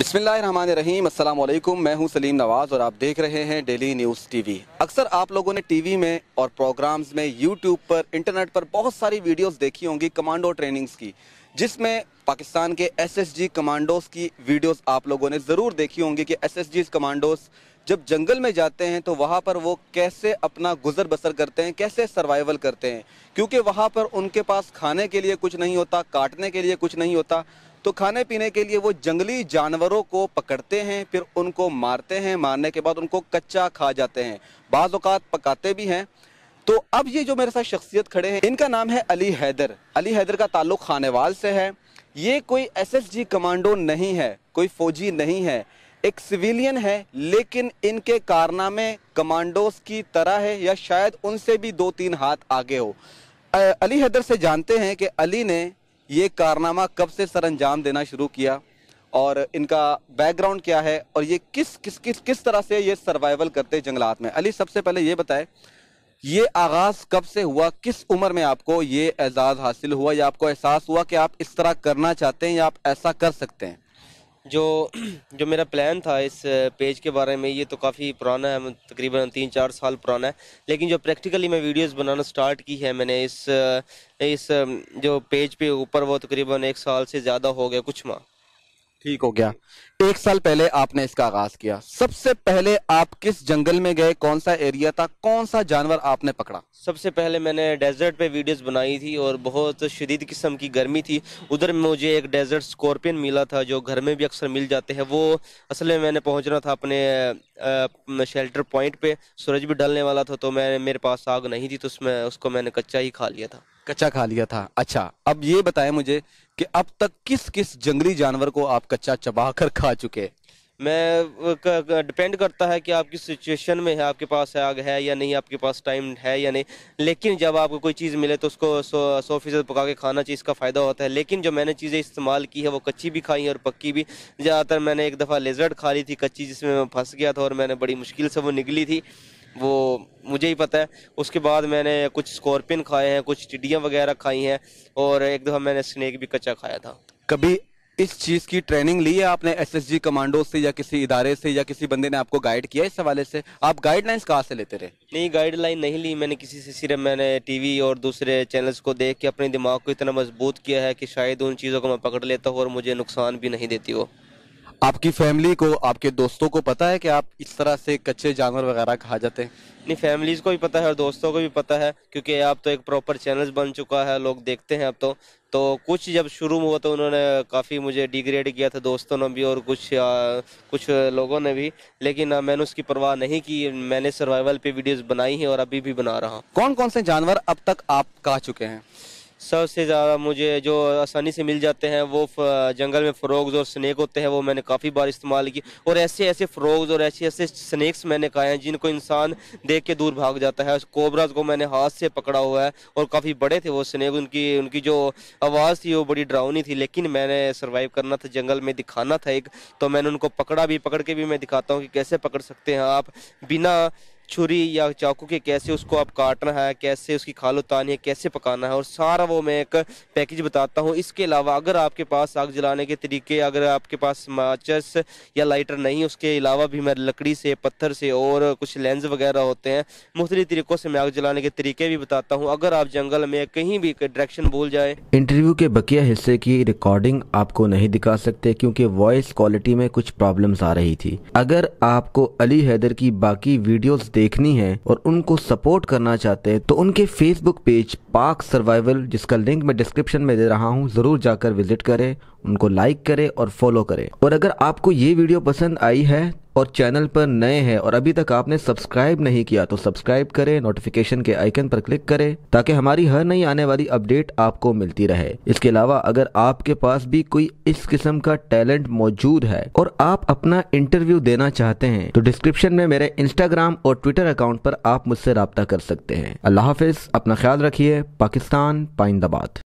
बसमीम अल्लाम मैं हूं सलीम नवाज़ और आप देख रहे हैं डेली न्यूज़ टीवी अक्सर आप लोगों ने टीवी में और प्रोग्राम्स में यूट्यूब पर इंटरनेट पर बहुत सारी वीडियोस देखी होंगी कमांडो ट्रेनिंग्स की जिसमें पाकिस्तान के एसएसजी कमांडोज की वीडियोस आप लोगों ने ज़रूर देखी होंगी कि जी कमांडोज जब जंगल में जाते हैं तो वहाँ पर वो कैसे अपना गुजर बसर करते हैं कैसे सर्वाइवल करते हैं क्योंकि वहाँ पर उनके पास खाने के लिए कुछ नहीं होता काटने के लिए कुछ नहीं होता तो खाने पीने के लिए वो जंगली जानवरों को पकड़ते हैं फिर उनको मारते हैं मारने के बाद उनको कच्चा खा जाते हैं बाद पकाते भी हैं तो अब ये जो मेरे साथ शख्सियत खड़े हैं इनका नाम है अली हैदर अली हैदर का ताल्लुक खानेवाल से है ये कोई एसएसजी कमांडो नहीं है कोई फौजी नहीं है एक सिविलियन है लेकिन इनके कारनामे कमांडोज की तरह है या शायद उनसे भी दो तीन हाथ आगे हो अली हैदर से जानते हैं कि अली ने ये कारनामा कब से सर अंजाम देना शुरू किया और इनका बैकग्राउंड क्या है और ये किस किस किस किस तरह से ये सर्वाइवल करते जंगलात में अली सबसे पहले ये बताए ये आगाज़ कब से हुआ किस उम्र में आपको ये एजाज़ हासिल हुआ या आपको एहसास हुआ कि आप इस तरह करना चाहते हैं या आप ऐसा कर सकते हैं जो जो मेरा प्लान था इस पेज के बारे में ये तो काफ़ी पुराना है तकरीबन तीन चार साल पुराना है लेकिन जो प्रैक्टिकली मैं वीडियोस बनाना स्टार्ट की है मैंने इस इस जो पेज पे ऊपर वो तकरीबन एक साल से ज़्यादा हो गया कुछ माह ठीक हो गया एक साल पहले आपने इसका आगाज किया सबसे पहले आप किस जंगल में गए कौन सा एरिया था कौन सा जानवर आपने पकड़ा सबसे पहले मैंने डेजर्ट पे वीडियोस बनाई थी और बहुत शदीद किस्म की गर्मी थी उधर मुझे एक डेजर्ट स्कॉर्पियन मिला था जो घर में भी अक्सर मिल जाते हैं वो असल में मैंने पहुंचना था अपने शेल्टर पॉइंट पे सूरज भी डलने वाला था तो मैं मेरे पास आग नहीं थी तो उसमें उसको मैंने कच्चा ही खा लिया था कच्चा खा लिया था अच्छा अब ये बताएं मुझे कि अब तक किस किस जंगली जानवर को आप कच्चा चबा कर खा चुके मैं डिपेंड करता है कि आप किस सिचुएशन में है आपके पास आग है या नहीं आपके पास टाइम है या नहीं लेकिन जब आपको कोई चीज़ मिले तो उसको सौ सौ फीसद पका के खाना चाहिए इसका फ़ायदा होता है लेकिन जो मैंने चीज़ें इस्तेमाल की है वो कच्ची भी खाई और पक्की भी ज़्यादातर मैंने एक दफ़ा लेजर्ट खा ली थी कच्ची जिसमें मैं फंस गया था और मैंने बड़ी मुश्किल से वो निकली थी वो मुझे ही पता है उसके बाद मैंने कुछ स्कॉर्पियन खाए हैं कुछ टिड्डियाँ वगैरह खाई हैं और एक दफ़ा मैंने स्नैक भी कच्चा खाया था कभी इस चीज़ की ट्रेनिंग ली है आपने एसएसजी कमांडो से या किसी इदारे से या किसी बंदे ने आपको गाइड किया इस हवाले से आप गाइडलाइंस कहाँ से लेते रहे नहीं गाइडलाइन नहीं ली मैंने किसी से सिर्फ मैंने टीवी और दूसरे चैनल्स को देख के अपने दिमाग को इतना मजबूत किया है कि शायद उन चीज़ों को मैं पकड़ लेता हूँ और मुझे नुकसान भी नहीं देती वो आपकी फैमिली को आपके दोस्तों को पता है कि आप इस तरह से कच्चे जानवर वगैरह खा जाते हैं नहीं फैमिलीज को भी पता है और दोस्तों को भी पता है क्योंकि आप तो एक प्रॉपर चैनल बन चुका है लोग देखते हैं अब तो तो कुछ जब शुरू हुआ तो उन्होंने काफ़ी मुझे डिग्रेड किया था दोस्तों ने भी और कुछ आ, कुछ लोगों ने भी लेकिन आ, मैंने उसकी परवाह नहीं की मैंने सर्वाइवल पे वीडियोस बनाई हैं और अभी भी बना रहा हूँ कौन कौन से जानवर अब तक आप खा चुके हैं सबसे ज़्यादा मुझे जो आसानी से मिल जाते हैं वो जंगल में फ़्रोग्स और स्नैक होते हैं वो मैंने काफ़ी बार इस्तेमाल की और ऐसे ऐसे फ़्रोग्स और ऐसे ऐसे स्नैक्स मैंने खाए हैं जिनको इंसान देख के दूर भाग जाता है कोबराज को मैंने हाथ से पकड़ा हुआ है और काफ़ी बड़े थे वो स्नैक उनकी उनकी जो आवाज़ थी वो बड़ी ड्राउनी थी लेकिन मैंने सर्वाइव करना था जंगल में दिखाना था एक तो मैंने उनको पकड़ा भी पकड़ के भी मैं दिखाता हूँ कि कैसे पकड़ सकते हैं आप बिना छुरी या चाकू के कैसे उसको आप काटना है कैसे उसकी खाल उतारनी है कैसे पकाना है और सारा वो मैं एक पैकेज बताता हूँ इसके अलावा अगर आपके पास आग जलाने के तरीके अगर आपके पास माचस या लाइटर नहीं उसके अलावा भी मैं लकड़ी से पत्थर से और कुछ लेंस वगैरह होते हैं मुख्तलि तरीक़ों से मैं आग जलाने के तरीके भी बताता हूँ अगर आप जंगल में कहीं भी डायरेक्शन भूल जाए इंटरव्यू के बकिया हिस्से की रिकॉर्डिंग आपको नहीं दिखा सकते क्योंकि वॉइस क्वालिटी में कुछ प्रॉब्लम आ रही थी अगर आपको अली हैदर की बाकी वीडियोज देखनी है और उनको सपोर्ट करना चाहते हैं तो उनके फेसबुक पेज पार्क सर्वाइवल जिसका लिंक मैं डिस्क्रिप्शन में दे रहा हूँ जरूर जाकर विजिट करें उनको लाइक करें और फॉलो करें और अगर आपको ये वीडियो पसंद आई है और चैनल पर नए हैं और अभी तक आपने सब्सक्राइब नहीं किया तो सब्सक्राइब करें नोटिफिकेशन के आइकन पर क्लिक करें ताकि हमारी हर नई आने वाली अपडेट आपको मिलती रहे इसके अलावा अगर आपके पास भी कोई इस किस्म का टैलेंट मौजूद है और आप अपना इंटरव्यू देना चाहते हैं तो डिस्क्रिप्शन में मेरे इंस्टाग्राम और ट्विटर अकाउंट पर आप मुझसे रबता कर सकते हैं अल्लाह हाफिज अपना ख्याल रखिए पाकिस्तान पाइंदाबाद